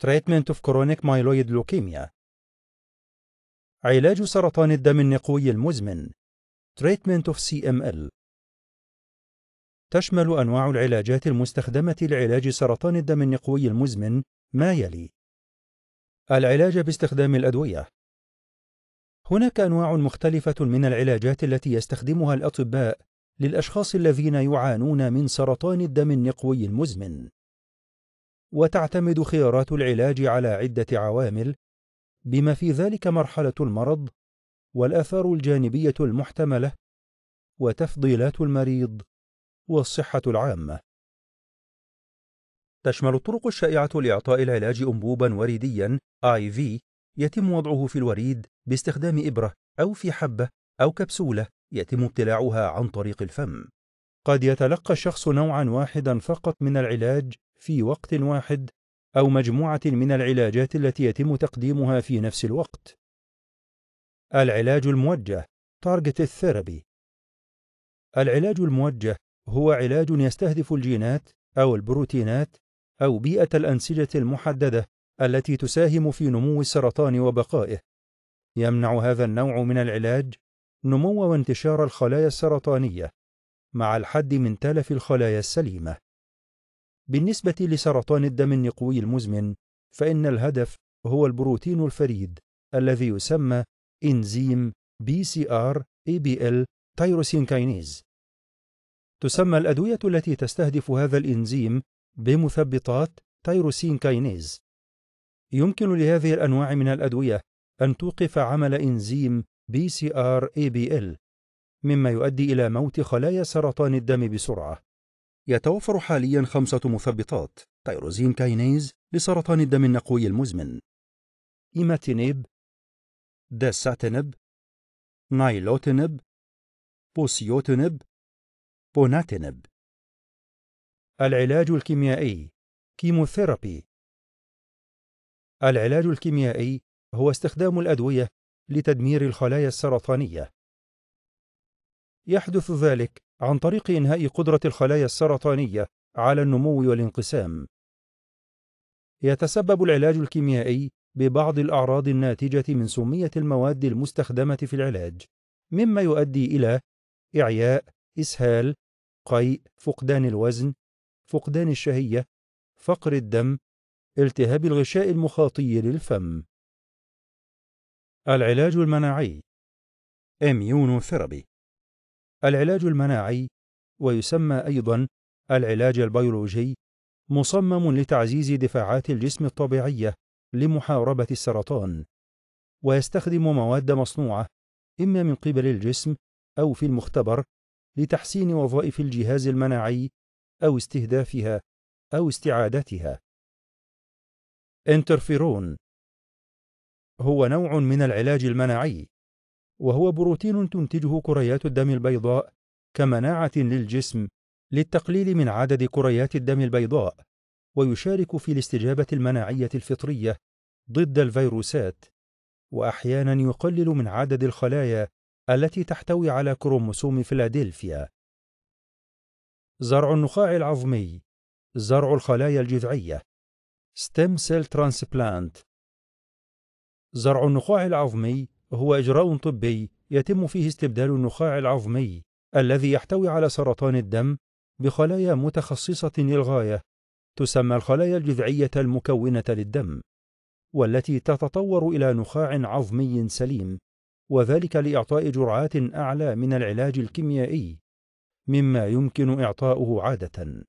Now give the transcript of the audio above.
Treatment of Chronic Myeloid Leukemia علاج سرطان الدم النقوي المزمن Treatment of CML تشمل أنواع العلاجات المستخدمة لعلاج سرطان الدم النقوي المزمن ما يلي: العلاج باستخدام الأدوية. هناك أنواع مختلفة من العلاجات التي يستخدمها الأطباء للأشخاص الذين يعانون من سرطان الدم النقوي المزمن. وتعتمد خيارات العلاج على عدة عوامل بما في ذلك مرحلة المرض والآثار الجانبية المحتملة وتفضيلات المريض والصحة العامة تشمل الطرق الشائعة لإعطاء العلاج أنبوبا وريديا IV يتم وضعه في الوريد باستخدام إبرة أو في حبة أو كبسولة يتم ابتلاعها عن طريق الفم قد يتلقى الشخص نوعا واحدا فقط من العلاج في وقت واحد أو مجموعة من العلاجات التي يتم تقديمها في نفس الوقت. العلاج الموجه Targeted Therapy العلاج الموجه هو علاج يستهدف الجينات أو البروتينات أو بيئة الأنسجة المحددة التي تساهم في نمو السرطان وبقائه. يمنع هذا النوع من العلاج نمو وانتشار الخلايا السرطانية مع الحد من تلف الخلايا السليمة. بالنسبة لسرطان الدم النقوي المزمن فإن الهدف هو البروتين الفريد الذي يسمى إنزيم بي سي آر اي بي ال تيروسين كاينيز تسمى الأدوية التي تستهدف هذا الإنزيم بمثبطات تيروسين كاينيز يمكن لهذه الأنواع من الأدوية أن توقف عمل إنزيم بي سي آر اي بي ال مما يؤدي إلى موت خلايا سرطان الدم بسرعة يتوفر حاليا خمسة مثبطات تيروزين كاينيز لسرطان الدم النقوي المزمن إيماتينيب داساتينيب نايلوتينيب بوسيوتينيب بوناتينيب العلاج الكيميائي كيموثيرابي العلاج الكيميائي هو استخدام الأدوية لتدمير الخلايا السرطانية يحدث ذلك عن طريق إنهاء قدرة الخلايا السرطانية على النمو والانقسام. يتسبب العلاج الكيميائي ببعض الأعراض الناتجة من سمية المواد المستخدمة في العلاج، مما يؤدي إلى إعياء، إسهال، قيء، فقدان الوزن، فقدان الشهية، فقر الدم، التهاب الغشاء المخاطي للفم. العلاج المناعي إميونوثيرابي العلاج المناعي ويسمى أيضا العلاج البيولوجي مصمم لتعزيز دفاعات الجسم الطبيعية لمحاربة السرطان ويستخدم مواد مصنوعة إما من قبل الجسم أو في المختبر لتحسين وظائف الجهاز المناعي أو استهدافها أو استعادتها. انترفيرون هو نوع من العلاج المناعي وهو بروتين تنتجه كريات الدم البيضاء كمناعة للجسم للتقليل من عدد كريات الدم البيضاء ويشارك في الاستجابة المناعية الفطرية ضد الفيروسات وأحيانا يقلل من عدد الخلايا التي تحتوي على كروموسوم فيلادلفيا زرع النخاع العظمي زرع الخلايا الجذعية stem cell transplant زرع النخاع العظمي هو إجراء طبي يتم فيه استبدال النخاع العظمي الذي يحتوي على سرطان الدم بخلايا متخصصة للغاية تسمى الخلايا الجذعية المكونة للدم والتي تتطور إلى نخاع عظمي سليم وذلك لإعطاء جرعات أعلى من العلاج الكيميائي مما يمكن إعطاؤه عادة